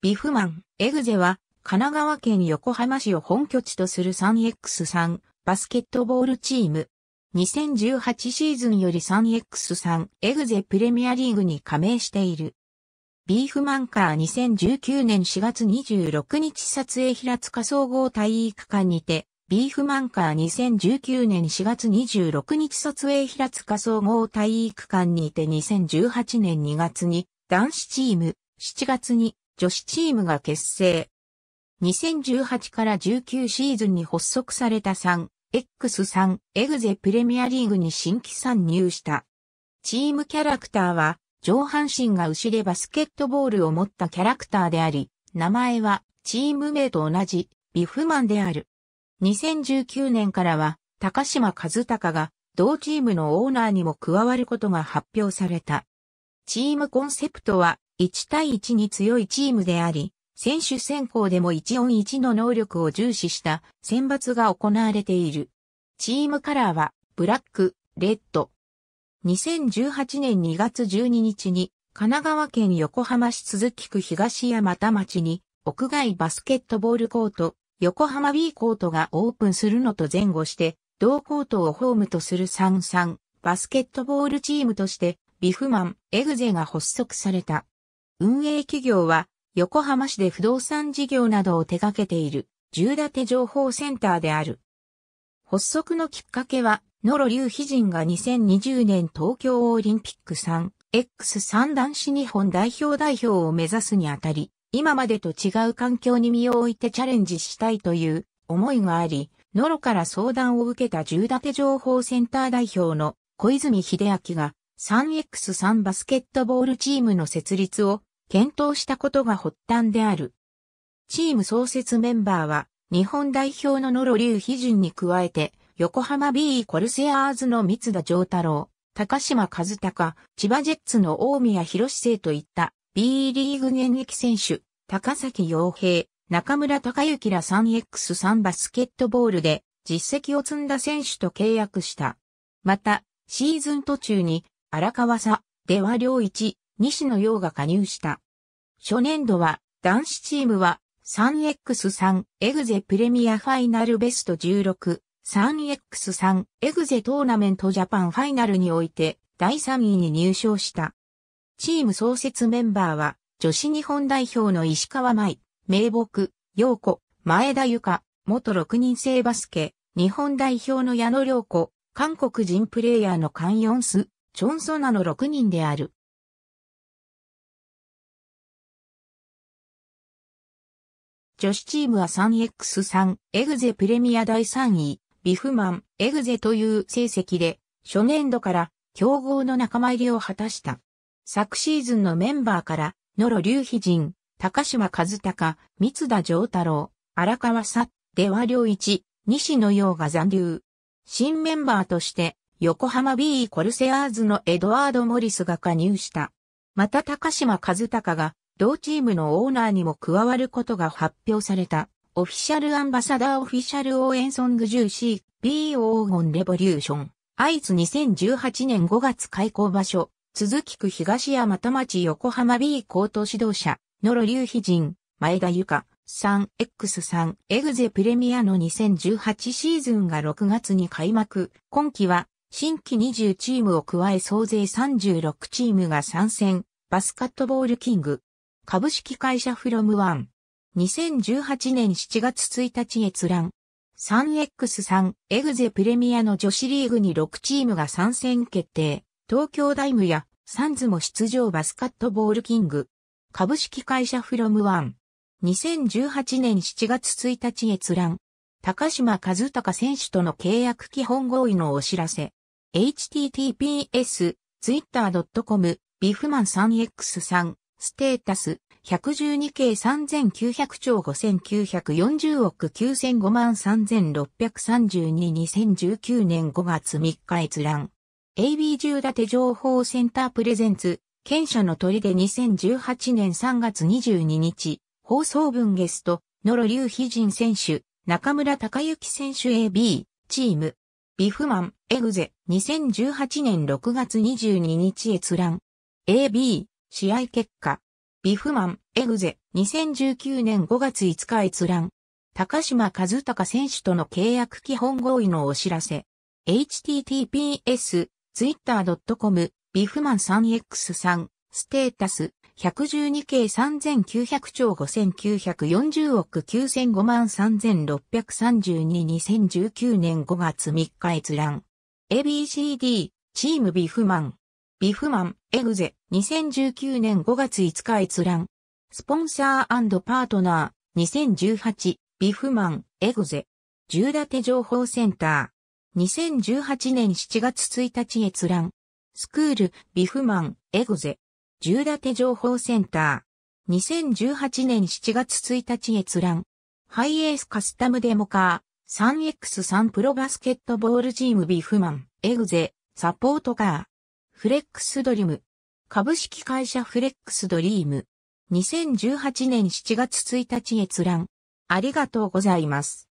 ビフマン、エグゼは、神奈川県横浜市を本拠地とする 3X3 バスケットボールチーム。2018シーズンより 3X3 エグゼプレミアリーグに加盟している。ビーフマンカー2019年4月26日撮影平塚総合体育館にて、ビーフマンカー2019年4月26日撮影平塚総合体育館にて2018年2月に男子チーム、7月に女子チームが結成。2018から19シーズンに発足された 3X3 エグゼプレミアリーグに新規参入した。チームキャラクターは上半身が後でバスケットボールを持ったキャラクターであり、名前はチーム名と同じビフマンである。2019年からは高島和隆が同チームのオーナーにも加わることが発表された。チームコンセプトは1対1に強いチームであり、選手選考でも1音1の能力を重視した選抜が行われている。チームカラーは、ブラック、レッド。2018年2月12日に、神奈川県横浜市鈴木区東山田町に、屋外バスケットボールコート、横浜 B コートがオープンするのと前後して、同コートをホームとする33バスケットボールチームとして、ビフマン、エグゼが発足された。運営企業は横浜市で不動産事業などを手掛けている十立て情報センターである。発足のきっかけは、野呂龍飛人が2020年東京オリンピック 3X3 男子日本代表代表を目指すにあたり、今までと違う環境に身を置いてチャレンジしたいという思いがあり、野呂から相談を受けた十立て情報センター代表の小泉秀明が 3X3 バスケットボールチームの設立を検討したことが発端である。チーム創設メンバーは、日本代表の野呂龍飛順に加えて、横浜 B コルセアーズの三田丈太郎、高島和隆、千葉ジェッツの大宮博生といった B リーグ現役選手、高崎洋平、中村隆之ら 3X3 バスケットボールで実績を積んだ選手と契約した。また、シーズン途中に荒川佐、では両一、西野洋が加入した。初年度は男子チームは 3X3 エグゼプレミアファイナルベスト16 3X3 エグゼトーナメントジャパンファイナルにおいて第3位に入賞した。チーム創設メンバーは女子日本代表の石川舞、名木、陽子、前田由香、元6人制バスケ、日本代表の矢野良子、韓国人プレイヤーのカンヨンス、チョンソナの6人である。女子チームは 3X3、エグゼプレミア第3位、ビフマン、エグゼという成績で、初年度から強豪の仲間入りを果たした。昨シーズンのメンバーから、野呂龍飛人、高島和孝、三田丈太郎、荒川さ、出羽良一、西野陽が残留。新メンバーとして、横浜 B コルセアーズのエドワード・モリスが加入した。また高島和孝が同チームのオーナーにも加わることが発表された。オフィシャルアンバサダーオフィシャル応援ソングジューシー、B ゴンレボリューション。アイツ2018年5月開校場所、鈴木区東山田町横浜 B 高等指導者、野呂隆飛人、前田由か、3X3、エグゼプレミアの2018シーズンが6月に開幕。今季は、新規20チームを加え総勢36チームが参戦。バスカットボールキング、株式会社フロムワン。2018年7月1日閲覧。3X3 エグゼプレミアの女子リーグに6チームが参戦決定。東京ダイムやサンズも出場バスカットボールキング。株式会社フロムワン。2018年7月1日閲覧。高島和孝選手との契約基本合意のお知らせ。https, twitter.com, ビフマン 3x3 ステータス、112計3900兆5940億9005万36322019年5月3日閲覧。AB10 立て情報センタープレゼンツ、県者の鳥で2018年3月22日、放送分ゲスト、野呂龍飛人選手、中村隆之選手 AB、チーム、ビフマン、エグゼ、2018年6月22日閲覧。AB、試合結果。ビフマン、エグゼ、2019年5月5日閲覧。高島和孝選手との契約基本合意のお知らせ。https, twitter.com、ビフマン 3x3、ステータス、112計3900兆5940億9005万36322019年5月3日閲覧。ABCD、チームビフマン。ビフマン、エグゼ、2019年5月5日閲覧。スポンサーパートナー、2018、ビフマン、エグゼ。重立て情報センター。2018年7月1日閲覧。スクール、ビフマン、エグゼ。重立て情報センター。2018年7月1日閲覧。ハイエースカスタムデモカー。3X3 プロバスケットボールチームビフマン、エグゼ、サポートカー。フレックスドリーム。株式会社フレックスドリーム。2018年7月1日閲覧。ありがとうございます。